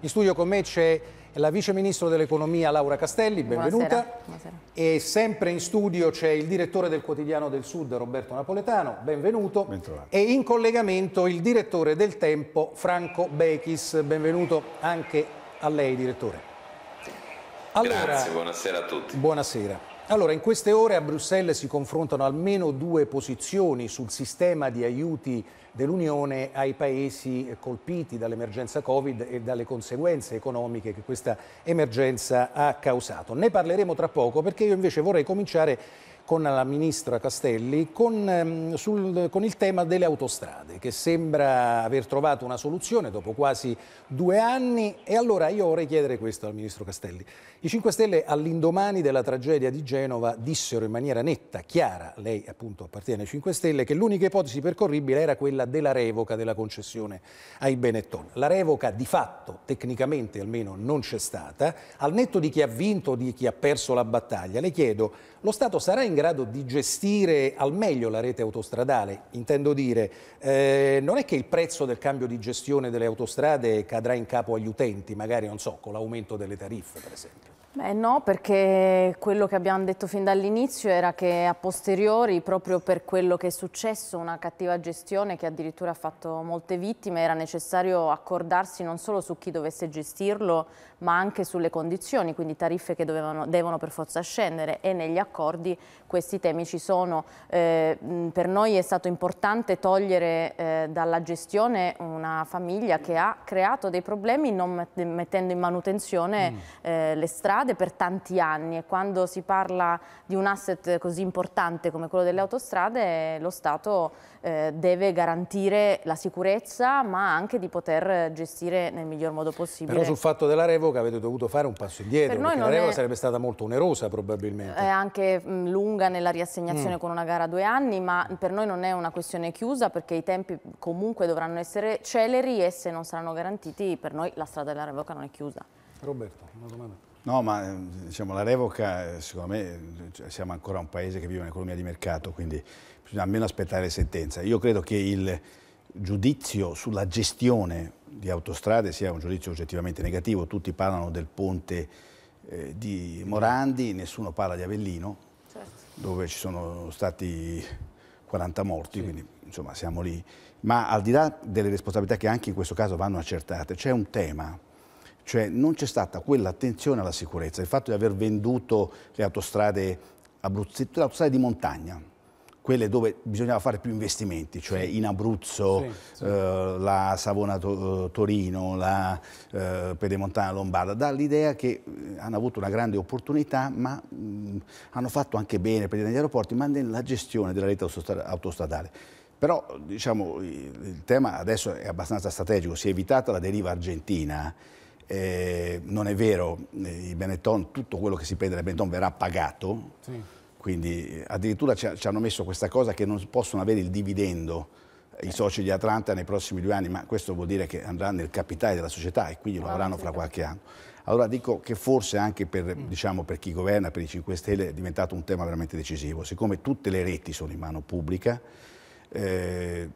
In studio con me c'è la Vice Ministro dell'Economia Laura Castelli, benvenuta. Buonasera. Buonasera. E sempre in studio c'è il Direttore del Quotidiano del Sud Roberto Napoletano, benvenuto. E in collegamento il Direttore del Tempo Franco Bechis, benvenuto anche a lei Direttore. Allora, Grazie, buonasera a tutti. Buonasera. Allora, in queste ore a Bruxelles si confrontano almeno due posizioni sul sistema di aiuti dell'Unione ai paesi colpiti dall'emergenza Covid e dalle conseguenze economiche che questa emergenza ha causato. Ne parleremo tra poco perché io invece vorrei cominciare con la ministra Castelli con, ehm, sul, con, il tema delle autostrade che sembra aver trovato una soluzione dopo quasi due anni e allora io vorrei chiedere questo al ministro Castelli. I 5 Stelle all'indomani della tragedia di Genova dissero in maniera netta, chiara, lei appunto appartiene ai 5 Stelle, che l'unica ipotesi percorribile era quella della revoca della concessione ai Benetton. La revoca di fatto, tecnicamente almeno, non c'è stata. Al netto di chi ha vinto o di chi ha perso la battaglia, le chiedo lo Stato sarà in grado di gestire al meglio la rete autostradale? Intendo dire, eh, non è che il prezzo del cambio di gestione delle autostrade cadrà in capo agli utenti, magari non so, con l'aumento delle tariffe per esempio. Beh, no, perché quello che abbiamo detto fin dall'inizio era che a posteriori, proprio per quello che è successo, una cattiva gestione che addirittura ha fatto molte vittime, era necessario accordarsi non solo su chi dovesse gestirlo, ma anche sulle condizioni, quindi tariffe che dovevano, devono per forza scendere e negli accordi questi temi ci sono. Eh, per noi è stato importante togliere eh, dalla gestione una famiglia che ha creato dei problemi non mettendo in manutenzione mm. eh, le strade, accade per tanti anni e quando si parla di un asset così importante come quello delle autostrade lo Stato eh, deve garantire la sicurezza ma anche di poter gestire nel miglior modo possibile. Però sul fatto della revoca avete dovuto fare un passo indietro perché la revoca è... sarebbe stata molto onerosa probabilmente. È anche mm, lunga nella riassegnazione mm. con una gara a due anni ma per noi non è una questione chiusa perché i tempi comunque dovranno essere celeri e se non saranno garantiti per noi la strada della revoca non è chiusa. Roberto, una domanda. No, ma diciamo, la revoca, secondo me, cioè, siamo ancora un paese che vive un'economia di mercato, quindi bisogna almeno aspettare sentenza. Io credo che il giudizio sulla gestione di autostrade sia un giudizio oggettivamente negativo. Tutti parlano del ponte eh, di Morandi, nessuno parla di Avellino, certo. dove ci sono stati 40 morti, sì. quindi insomma siamo lì. Ma al di là delle responsabilità che anche in questo caso vanno accertate, c'è un tema cioè non c'è stata quell'attenzione alla sicurezza, il fatto di aver venduto le autostrade abruzzese, le autostrade di montagna, quelle dove bisognava fare più investimenti, cioè in Abruzzo, sì, eh, sì. Eh, la Savona eh, Torino, la eh, Pedemontana Lombarda, dà l'idea che eh, hanno avuto una grande opportunità, ma mh, mm, hanno fatto anche bene per gli aeroporti, ma nella gestione della rete autostradale. Però diciamo, il tema adesso è abbastanza strategico, si è evitata la deriva argentina, eh, non è vero, eh, i Benetton, tutto quello che si prende da Benetton verrà pagato, sì. quindi eh, addirittura ci, ci, hanno messo questa cosa che non possono avere il dividendo eh, i soci di Atlanta nei prossimi due anni, ma questo vuol dire che andrà nel capitale della società e quindi ah, lo avranno fra qualche anno. Allora dico che forse anche per, mm. diciamo, per chi governa, per i 5 Stelle, è diventato un tema veramente decisivo. Siccome tutte le reti sono in mano pubblica, eh,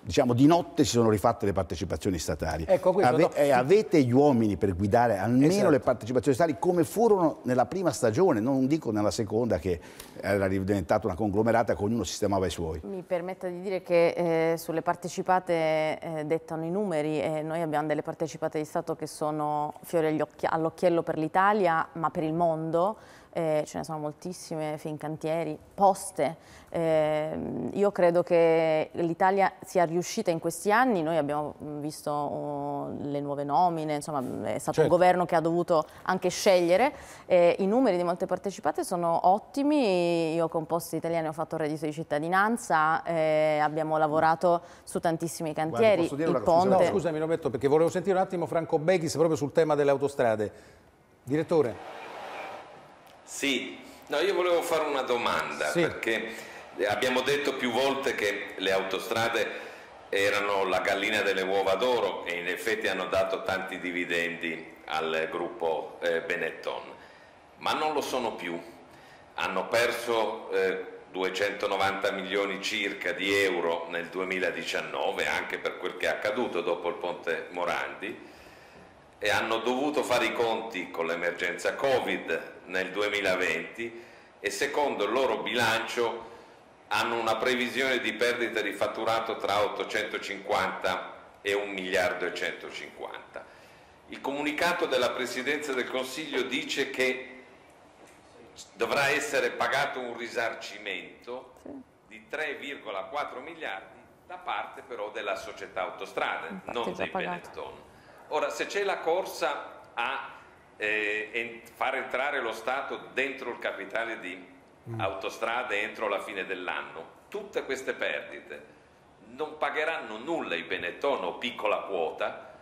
diciamo, di notte si sono rifatte le partecipazioni statali. Ecco, questo, Ave no. eh, avete gli uomini per guidare almeno esatto. le partecipazioni statali come furono nella prima stagione, non dico nella seconda che era diventata una conglomerata che ognuno sistemava i suoi. Mi permetta di dire che eh, sulle partecipate eh, dettano i numeri e noi abbiamo delle partecipate di Stato che sono fiori all'occhiello per l'Italia ma per il mondo eh, ce ne sono moltissime, Fincantieri, Poste. Eh, io credo che l'Italia sia riuscita in questi anni, noi abbiamo mm, visto oh, le nuove nomine, insomma mm, è stato certo. un governo che ha dovuto anche scegliere, eh, i numeri di molte partecipate sono ottimi, io con Poste Italiane ho fatto il reddito di cittadinanza, eh, abbiamo mm. lavorato su tantissimi cantieri, Guardi, il ponte... Cosa, no, scusami Roberto perché volevo sentire un attimo Franco Bechis proprio sul tema delle autostrade. Direttore. Sì, no, io volevo fare una domanda sì. perché abbiamo detto più volte che le autostrade erano la gallina delle uova d'oro e in effetti hanno dato tanti dividendi al gruppo eh, Benetton, ma non lo sono più, hanno perso eh, 290 milioni circa di euro nel 2019 anche per quel che è accaduto dopo il ponte Morandi e hanno dovuto fare i conti con l'emergenza Covid nel 2020 e secondo il loro bilancio hanno una previsione di perdita di fatturato tra 850 e 1 miliardo e 150. Il comunicato della Presidenza del Consiglio dice che dovrà essere pagato un risarcimento di 3,4 miliardi da parte però della società autostrade, non dei Benetton. Ora, se c'è la corsa a eh, far entrare lo Stato dentro il capitale di mm. autostrade entro la fine dell'anno, tutte queste perdite non pagheranno nulla i Benetton piccola quota,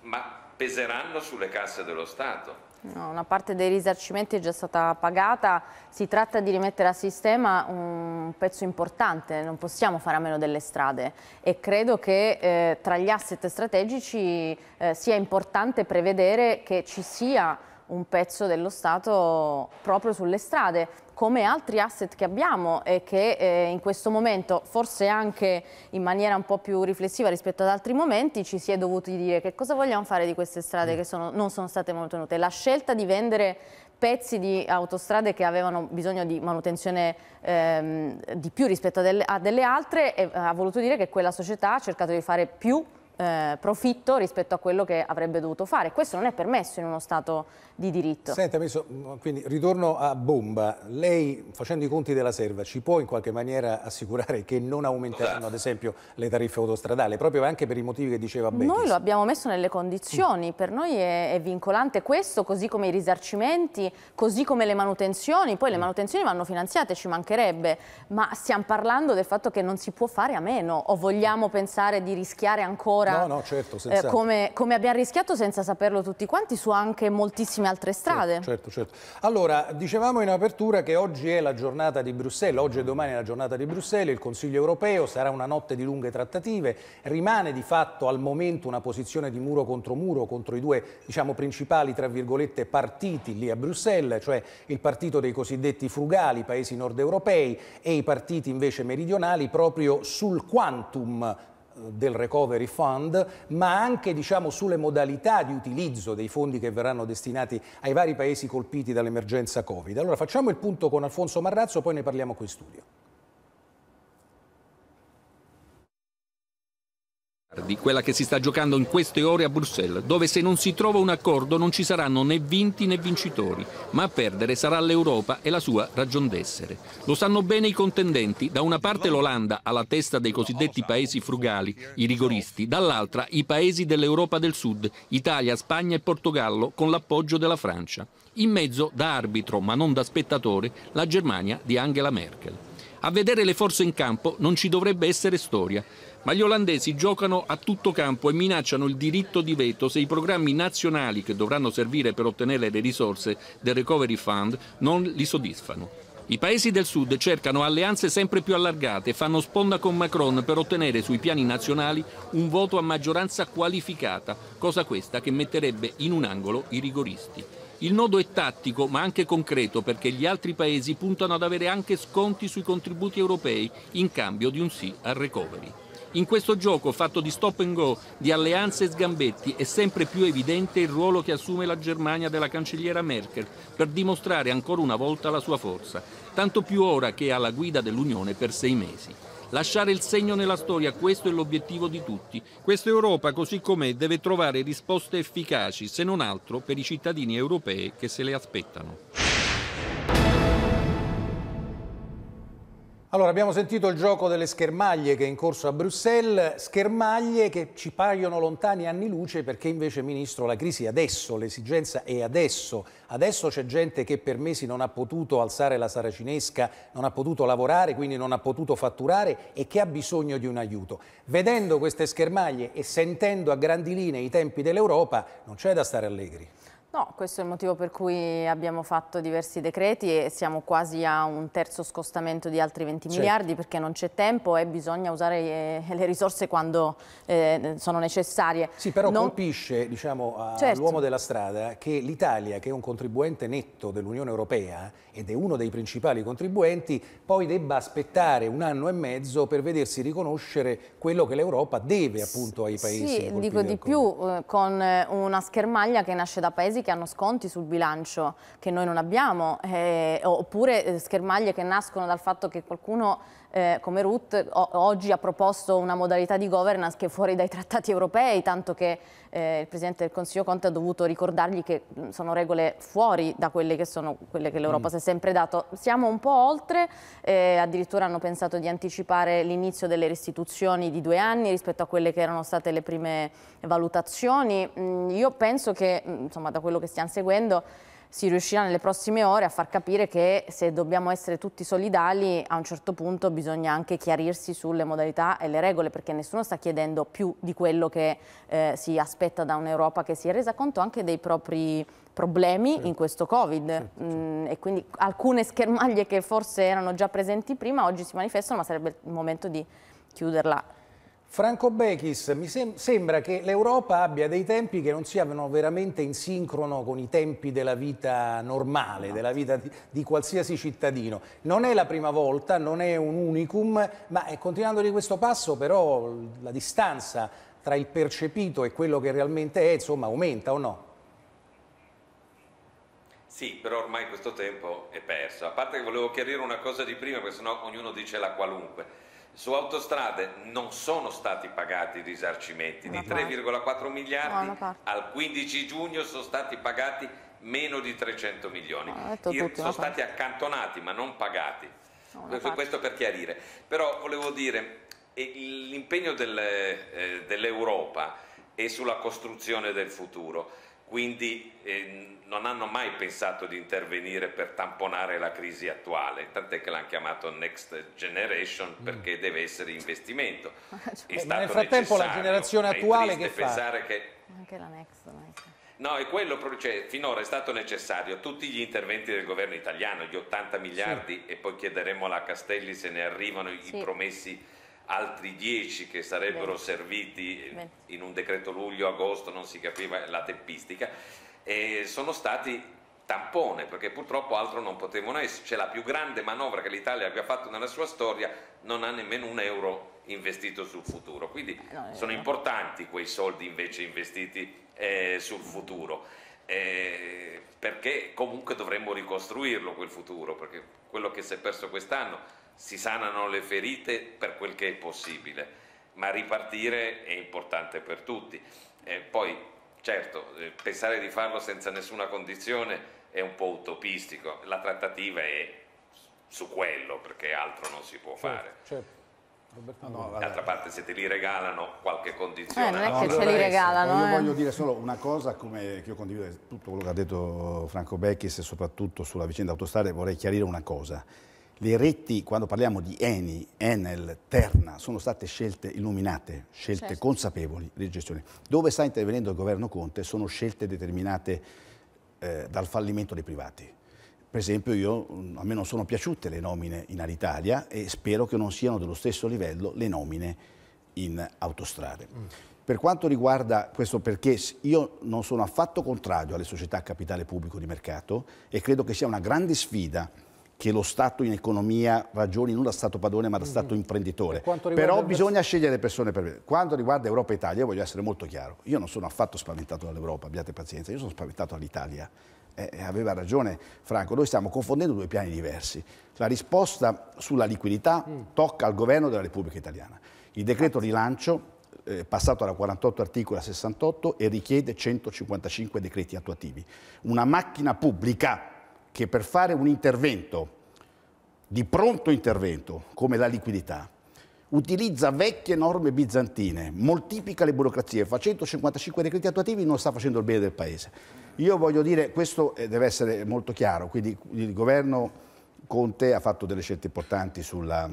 ma peseranno sulle casse dello Stato. No, una parte dei risarcimenti è già stata pagata, si tratta di rimettere a sistema un un pezzo importante, non possiamo fare a meno delle strade e credo che eh, tra gli asset strategici eh, sia importante prevedere che ci sia un pezzo dello Stato proprio sulle strade come altri asset che abbiamo e che eh, in questo momento, forse anche in maniera un po' più riflessiva rispetto ad altri momenti, ci si è dovuti dire che cosa vogliamo fare di queste strade mm. che sono, non sono state mantenute. La scelta di vendere pezzi di autostrade che avevano bisogno di manutenzione ehm, di più rispetto a delle, a delle altre e, eh, ha voluto dire che quella società ha cercato di fare più eh, profitto rispetto a quello che avrebbe dovuto fare. Questo non è permesso in uno Stato di diritto. Senta, messo, quindi ritorno a Bomba. Lei, facendo i conti della serva, ci può in qualche maniera assicurare che non aumenteranno, ad esempio, le tariffe autostradali, proprio anche per i motivi che diceva Bettis? Noi lo abbiamo messo nelle condizioni. Per noi è, è vincolante questo, così come i risarcimenti, così come le manutenzioni. Poi le mm. manutenzioni vanno finanziate, ci mancherebbe. Ma stiamo parlando del fatto che non si può fare a meno. O vogliamo pensare di rischiare ancora ora, no, no, certo, eh, come, come, abbiamo rischiato senza saperlo tutti quanti su anche moltissime altre certo, strade. Certo, certo, Allora, dicevamo in apertura che oggi è la giornata di Bruxelles, oggi e domani è la giornata di Bruxelles, il Consiglio europeo sarà una notte di lunghe trattative, rimane di fatto al momento una posizione di muro contro muro contro i due diciamo, principali tra virgolette, partiti lì a Bruxelles, cioè il partito dei cosiddetti frugali, paesi nord europei, e i partiti invece meridionali proprio sul quantum del Recovery Fund, ma anche diciamo, sulle modalità di utilizzo dei fondi che verranno destinati ai vari paesi colpiti dall'emergenza Covid. Allora facciamo il punto con Alfonso Marrazzo, poi ne parliamo qui in studio. di quella che si sta giocando in queste ore a Bruxelles, dove se non si trova un accordo non ci saranno né vinti né vincitori, ma a perdere sarà l'Europa e la sua ragion d'essere. Lo sanno bene i contendenti, da una parte l'Olanda alla testa dei cosiddetti paesi frugali, i rigoristi, dall'altra i paesi dell'Europa del Sud, Italia, Spagna e Portogallo con l'appoggio della Francia. In mezzo, da arbitro ma non da spettatore, la Germania di Angela Merkel. A vedere le forze in campo non ci dovrebbe essere storia ma gli olandesi giocano a tutto campo e minacciano il diritto di veto se i programmi nazionali che dovranno servire per ottenere le risorse del Recovery Fund non li soddisfano. I paesi del sud cercano alleanze sempre più allargate e fanno sponda con Macron per ottenere sui piani nazionali un voto a maggioranza qualificata, cosa questa che metterebbe in un angolo i rigoristi. Il nodo è tattico ma anche concreto perché gli altri paesi puntano ad avere anche sconti sui contributi europei in cambio di un sì al recovery. In questo gioco fatto di stop and go, di alleanze e sgambetti, è sempre più evidente il ruolo che assume la Germania della cancelliera Merkel per dimostrare ancora una volta la sua forza, tanto più ora che è alla guida dell'Unione per sei mesi. Lasciare il segno nella storia, questo è l'obiettivo di tutti. Questa Europa, così com'è, deve trovare risposte efficaci, se non altro per i cittadini europei che se le aspettano. Allora, abbiamo sentito il gioco delle schermaglie che è in corso a Bruxelles, schermaglie che ci paiono lontani anni luce perché invece, Ministro, la crisi è adesso, l'esigenza è adesso. Adesso c'è gente che per mesi non ha potuto alzare la saracinesca, non ha potuto lavorare, quindi non ha potuto fatturare e che ha bisogno di un aiuto. Vedendo queste schermaglie e sentendo a grandi linee i tempi dell'Europa, non c'è da stare allegri. No, questo è il motivo per cui abbiamo fatto diversi decreti e siamo quasi a un terzo scostamento di altri 20 certo. miliardi perché non c'è tempo e bisogna usare eh, le risorse quando eh, sono necessarie. Sì, però non... colpisce diciamo, all'uomo certo. della strada che l'Italia, che è un contribuente netto dell'Unione Europea ed è uno dei principali contribuenti, poi debba aspettare un anno e mezzo per vedersi riconoscere quello che l'Europa deve appunto ai paesi. Sì, dico di più, eh, con una schermaglia che nasce da paesi che hanno sconti sul bilancio che noi non abbiamo, eh, oppure eh, schermaglie che nascono dal fatto che qualcuno eh, come Ruth o- oggi ha proposto una modalità di governance che è fuori dai trattati europei, tanto che eh, il Presidente del Consiglio Conte ha dovuto ricordargli che mm, sono regole fuori da quelle che sono quelle che l'Europa mm. si è sempre dato. Siamo un po' oltre, eh, addirittura hanno pensato di anticipare l'inizio delle restituzioni di due anni rispetto a quelle che erano state le prime valutazioni. Mm, io penso che, mm, insomma, da quello che stiamo seguendo, si riuscirà nelle prossime ore a far capire che se dobbiamo essere tutti solidali a un certo punto bisogna anche chiarirsi sulle modalità e le regole perché nessuno sta chiedendo più di quello che eh, si aspetta da un'Europa che si è resa conto anche dei propri problemi sì. in questo Covid sì, sì. Mm, e quindi alcune schermaglie che forse erano già presenti prima oggi si manifestano ma sarebbe il momento di chiuderla Franco Bechis, mi sem sembra che l'Europa abbia dei tempi che non siano veramente in sincrono con i tempi della vita normale, della esatto. vita di, di qualsiasi cittadino. Non è la prima volta, non è un unicum, ma eh, continuando di questo passo però la distanza tra il percepito e quello che realmente è, insomma, aumenta o no? Sì, però ormai questo tempo è perso. A parte che volevo chiarire una cosa di prima, perché sennò ognuno dice la qualunque su autostrade non sono stati pagati i risarcimenti, di 3,4 miliardi al 15 giugno sono stati pagati meno di 300 milioni, no, ah, tutti, sono stati accantonati ma non pagati, questo per chiarire, però volevo dire l'impegno eh, dell'Europa eh, dell è sulla costruzione del futuro, quindi eh, non hanno mai pensato di intervenire per tamponare la crisi attuale, tant'è che l'hanno chiamato Next Generation mm. perché mm. deve essere investimento. Cioè, ma nel frattempo la generazione attuale che fa? Che... Anche la Next. Anche. No, è quello, cioè, finora è stato necessario tutti gli interventi del governo italiano, gli 80 miliardi sì. e poi chiederemo alla Castelli se ne arrivano sì. i promessi altri 10 che sarebbero Bene. serviti Bene. in un decreto luglio-agosto, non si capiva la tempistica e sono stati tampone perché purtroppo altro non potevano essere. C'è La più grande manovra che l'Italia abbia fatto nella sua storia non ha nemmeno un euro investito sul futuro, quindi eh, eh, sono importanti quei soldi invece investiti eh, sul futuro. Eh, perché comunque dovremmo ricostruirlo quel futuro, perché quello che si è perso quest'anno si sanano le ferite per quel che è possibile, ma ripartire è importante per tutti. Eh, poi Certo, eh, pensare di farlo senza nessuna condizione è un po' utopistico, la trattativa è su quello perché altro non si può certo, fare. Certo, no, no, D'altra parte se te li regalano qualche condizione. Eh, non è che allora, ce li regalano. Eh. Io voglio dire solo una cosa come, che io condivido tutto quello che ha detto Franco Becchis e soprattutto sulla vicenda autostrade vorrei chiarire una cosa le reti, quando parliamo di Eni, Enel, Terna, sono state scelte illuminate, scelte certo. consapevoli di gestione. Dove sta intervenendo il governo Conte sono scelte determinate eh, dal fallimento dei privati. Per esempio io, mm, a me non sono piaciute le nomine in Alitalia e spero che non siano dello stesso livello le nomine in autostrade. Mm. Per quanto riguarda questo perché io non sono affatto contrario alle società capitale pubblico di mercato e credo che sia una grande sfida che lo Stato in economia ragioni non da Stato padrone ma da mm-hmm. Stato imprenditore. Però bisogna scegliere persone per vedere. Quanto riguarda Europa e Italia, io voglio essere molto chiaro, io non sono affatto spaventato dall'Europa, abbiate pazienza, io sono spaventato dall'Italia. Eh, eh aveva ragione Franco, noi stiamo confondendo due piani diversi. La risposta sulla liquidità mm. tocca al governo della Repubblica Italiana. Il decreto rilancio eh, passato da 48 articoli a 68 e richiede 155 decreti attuativi. Una macchina pubblica che per fare un intervento di pronto intervento come la liquidità utilizza vecchie norme bizantine, moltiplica le burocrazie, fa 155 decreti attuativi, non sta facendo il bene del Paese. Io voglio dire, questo eh, deve essere molto chiaro, quindi il governo Conte ha fatto delle scelte importanti sulla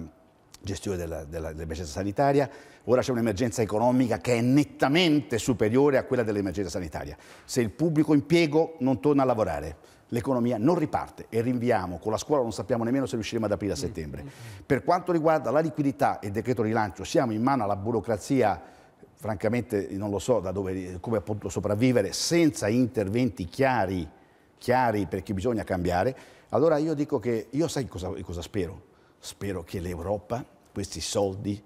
gestione dell'emergenza sanitaria, ora c'è un'emergenza economica che è nettamente superiore a quella dell'emergenza sanitaria. Se il pubblico impiego non torna a lavorare, l'economia non riparte e rinviamo, con la scuola non sappiamo nemmeno se riusciremo ad aprire a mm. settembre. Mm. Per quanto riguarda la liquidità e il decreto rilancio, siamo in mano alla burocrazia francamente non lo so dove, come potuto sopravvivere senza interventi chiari, chiari perché bisogna cambiare, allora io dico che io sai cosa, cosa spero? Spero che l'Europa questi soldi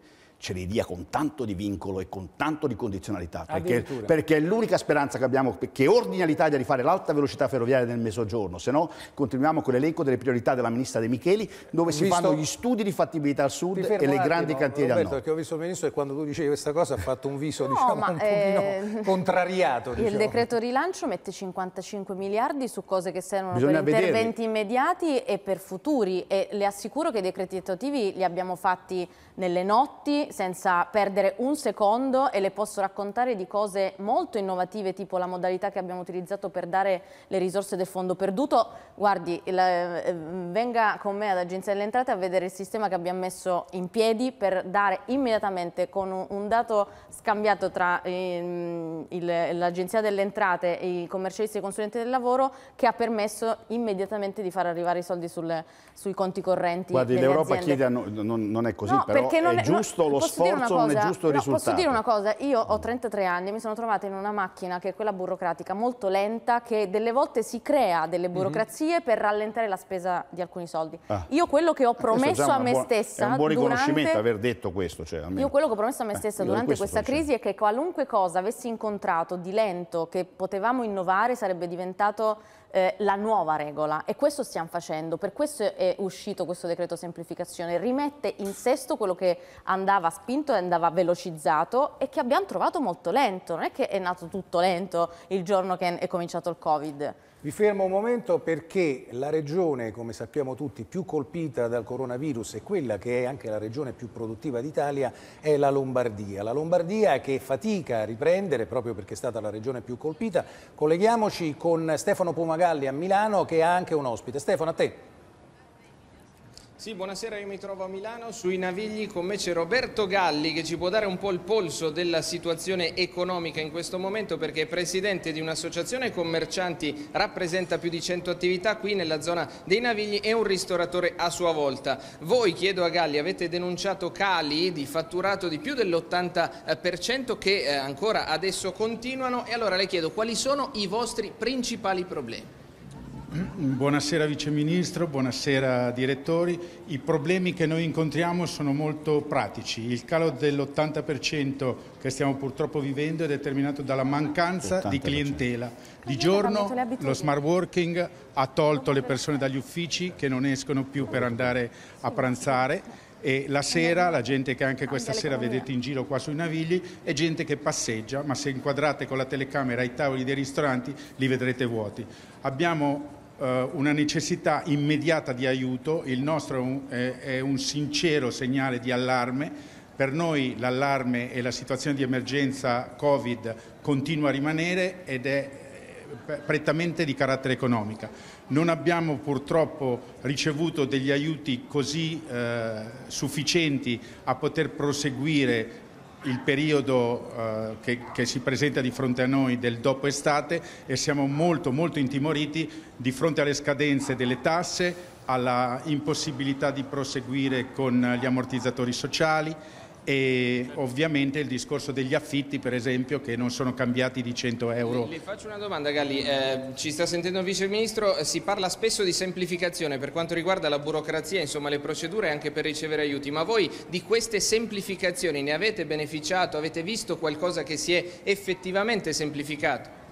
ce li dia con tanto di vincolo e con tanto di condizionalità, perché, perché è l'unica speranza che abbiamo, che ordina l'Italia di fare l'alta velocità ferroviaria nel mezzogiorno, se no continuiamo con l'elenco delle priorità della ministra De Micheli, dove si visto... fanno gli studi di fattibilità al sud e le grandi attimo, cantieri Roberto, al nord. Perché ho visto il ministro e quando tu dicevi questa cosa ha fatto un viso no, diciamo, un eh... contrariato. Diciamo. Il decreto rilancio mette 55 miliardi su cose che servono Bisogna per vederli. interventi immediati e per futuri e le assicuro che i decreti attuativi li abbiamo fatti nelle notti, senza perdere un secondo e le posso raccontare di cose molto innovative tipo la modalità che abbiamo utilizzato per dare le risorse del fondo perduto. Guardi, la, eh, venga con me ad Agenzia delle Entrate a vedere il sistema che abbiamo messo in piedi per dare immediatamente con un, dato scambiato tra ehm, l'Agenzia delle Entrate e i commercialisti e i consulenti del lavoro che ha permesso immediatamente di far arrivare i soldi sul, sui conti correnti. Guardi, l'Europa chiede, a no, non, non, è così, no, però è non è, giusto no, lo posso dire una cosa? non no, risultato. Posso dire una cosa, io ho 33 anni e mi sono trovata in una macchina che è quella burocratica molto lenta che delle volte si crea delle mhm. burocrazie mm -hmm. per rallentare la spesa di alcuni soldi. Ah. Io quello che ho promesso a me buona, stessa... È un buon riconoscimento durante, aver detto questo. Cioè, io quello che ho promesso a me eh, stessa eh, durante questa crisi è certo. che qualunque cosa avessi incontrato di lento che potevamo innovare sarebbe diventato eh, la nuova regola e questo stiamo facendo, per questo è uscito questo decreto semplificazione, rimette in sesto quello che andava spinto e andava velocizzato e che abbiamo trovato molto lento, non è che è nato tutto lento il giorno che è cominciato il Covid. Vi fermo un momento perché la regione, come sappiamo tutti, più colpita dal coronavirus e quella che è anche la regione più produttiva d'Italia è la Lombardia. La Lombardia che fatica a riprendere proprio perché è stata la regione più colpita. Colleghiamoci con Stefano Pomagalli a Milano che ha anche un ospite. Stefano, a te. Sì, buonasera, io mi trovo a Milano, sui Navigli con me c'è Roberto Galli che ci può dare un po' il polso della situazione economica in questo momento perché è presidente di un'associazione commercianti, rappresenta più di 100 attività qui nella zona dei Navigli e un ristoratore a sua volta. Voi, chiedo a Galli, avete denunciato cali di fatturato di più dell'80% che eh, ancora adesso continuano e allora le chiedo quali sono i vostri principali problemi? Buonasera Vice Ministro, buonasera direttori. I problemi che noi incontriamo sono molto pratici. Il calo dell'80% che stiamo purtroppo vivendo è determinato dalla mancanza 80%. di clientela. Di giorno lo smart working ha tolto le persone dagli uffici che non escono più per andare a pranzare e la sera la gente che anche questa sera vedete in giro qua sui navigli è gente che passeggia, ma se inquadrate con la telecamera i tavoli dei ristoranti li vedrete vuoti. Abbiamo eh, una necessità immediata di aiuto, il nostro è un, sincero segnale di allarme, per noi l'allarme e la situazione di emergenza Covid continua a rimanere ed è eh, prettamente di carattere economico. Non abbiamo purtroppo ricevuto degli aiuti così eh, sufficienti a poter proseguire il periodo eh, che, che, si presenta di fronte a noi del dopo estate e siamo molto molto intimoriti di fronte alle scadenze delle tasse, alla impossibilità di proseguire con gli ammortizzatori sociali, e ovviamente il discorso degli affitti per esempio che non sono cambiati di 100 euro. Le faccio una domanda Galli, eh, ci sta sentendo il Vice Ministro, eh, si parla spesso di semplificazione per quanto riguarda la burocrazia, insomma le procedure anche per ricevere aiuti, ma voi di queste semplificazioni ne avete beneficiato, avete visto qualcosa che si è effettivamente semplificato?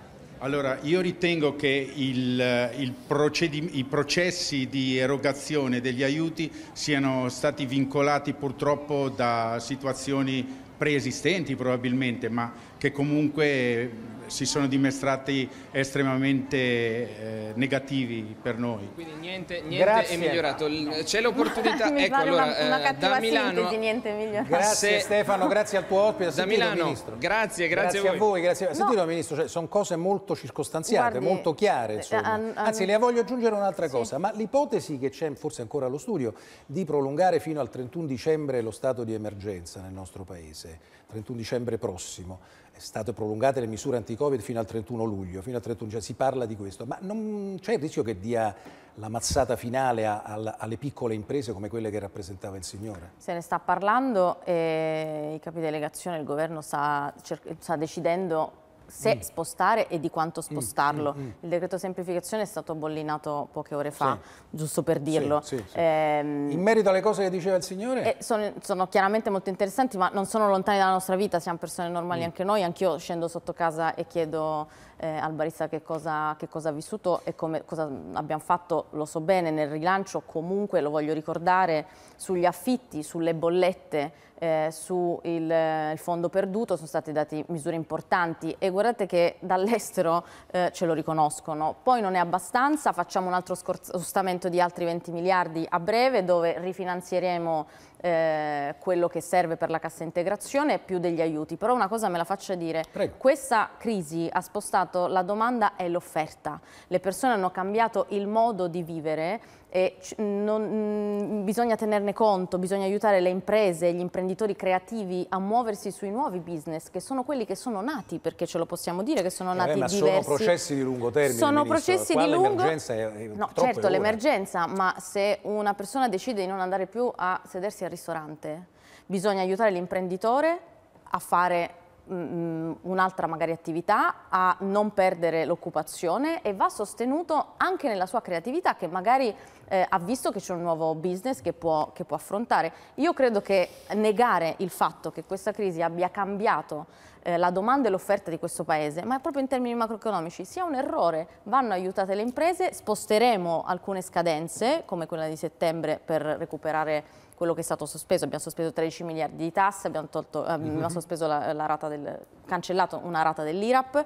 Allora, io ritengo che il, il i processi di erogazione degli aiuti siano stati vincolati purtroppo da situazioni preesistenti probabilmente, ma che comunque si sono dimostrati estremamente eh, negativi per noi. Quindi niente, niente è migliorato. C'è l'opportunità, no. ecco allora, una, eh, una da Milano... Sintesi, grazie se... Stefano, grazie al tuo ospite, da Milano, ministro. grazie, grazie, grazie a voi. A voi grazie. No. Sentito Ministro, cioè, sono cose molto circostanziate, Guardi, molto chiare. Eh, eh, an, an... Anzi, le voglio aggiungere un'altra sì. cosa, ma l'ipotesi che c'è forse ancora allo studio di prolungare fino al 31 dicembre lo stato di emergenza nel nostro Paese 31 dicembre prossimo, è state prolungate le misure anti-Covid fino al 31 luglio, fino al 31 dicembre, si parla di questo, ma non c'è il rischio che dia la mazzata finale a, a, alle piccole imprese come quelle che rappresentava il signore? Se ne sta parlando e i capi delegazione, il governo sta, sta decidendo se mm. spostare e di quanto mm, spostarlo. Mm, mm, il decreto semplificazione è stato bollinato poche ore fa, sì. giusto per dirlo. Sì, sì, ehm... In merito alle cose che diceva il signore? Eh, sono, sono, chiaramente molto interessanti, ma non sono lontani dalla nostra vita, siamo persone normali mm. anche noi, anch'io scendo sotto casa e chiedo eh, al barista che cosa, che cosa ha vissuto e come, cosa abbiamo fatto, lo so bene, nel rilancio comunque, lo voglio ricordare, sugli affitti, sulle bollette, eh, sul eh, fondo perduto sono state date misure importanti e guardate che dall'estero eh, ce lo riconoscono. Poi non è abbastanza, facciamo un altro scostamento di altri 20 miliardi a breve dove rifinanzieremo eh, quello che serve per la cassa integrazione più degli aiuti. Però una cosa me la faccia dire, Prego. questa crisi ha spostato cambiato la domanda è l'offerta. Le persone hanno cambiato il modo di vivere e non, mm, bisogna tenerne conto, bisogna aiutare le imprese, gli imprenditori creativi a muoversi sui nuovi business, che sono quelli che sono nati, perché ce lo possiamo dire, che sono eh, nati eh, ma diversi. sono processi di lungo termine, Sono ministro, processi di lungo... L'emergenza è, è No, certo, l'emergenza, ma se una persona decide di non andare più a sedersi al ristorante, bisogna aiutare l'imprenditore a fare Mm, mm, un'altra magari attività, a non perdere l'occupazione e va sostenuto anche nella sua creatività che magari eh, ha visto che c'è un nuovo business che può, che può, affrontare. Io credo che negare il fatto che questa crisi abbia cambiato eh, la domanda e l'offerta di questo paese, ma proprio in termini macroeconomici, sia un errore. Vanno aiutate le imprese, sposteremo alcune scadenze come quella di settembre per recuperare quello che è stato sospeso, abbiamo sospeso 13 miliardi di tasse, abbiamo, tolto, eh, abbiamo mm -hmm. sospeso la, la rata del, cancellato una rata dell'IRAP,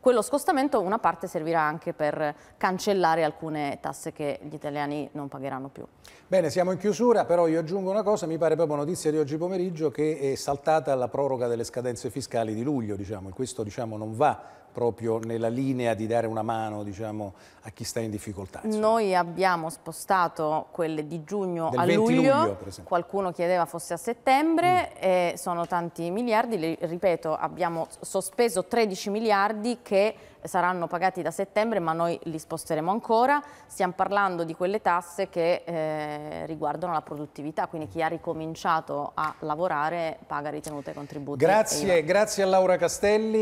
quello scostamento una parte servirà anche per cancellare alcune tasse che gli italiani non pagheranno più. Bene, siamo in chiusura, però io aggiungo una cosa, mi pare proprio notizia di oggi pomeriggio che è saltata la proroga delle scadenze fiscali di luglio, diciamo, e questo diciamo, non va proprio nella linea di dare una mano diciamo, a chi sta in difficoltà. Insomma. Noi abbiamo spostato quelle di giugno Del a luglio, luglio qualcuno chiedeva fosse a settembre, mm. e sono tanti miliardi, Le, ripeto abbiamo sospeso 13 miliardi che saranno pagati da settembre ma noi li sposteremo ancora, stiamo parlando di quelle tasse che eh, riguardano la produttività, quindi chi ha ricominciato a lavorare paga ritenute contributive. Grazie, grazie a Laura Castelli.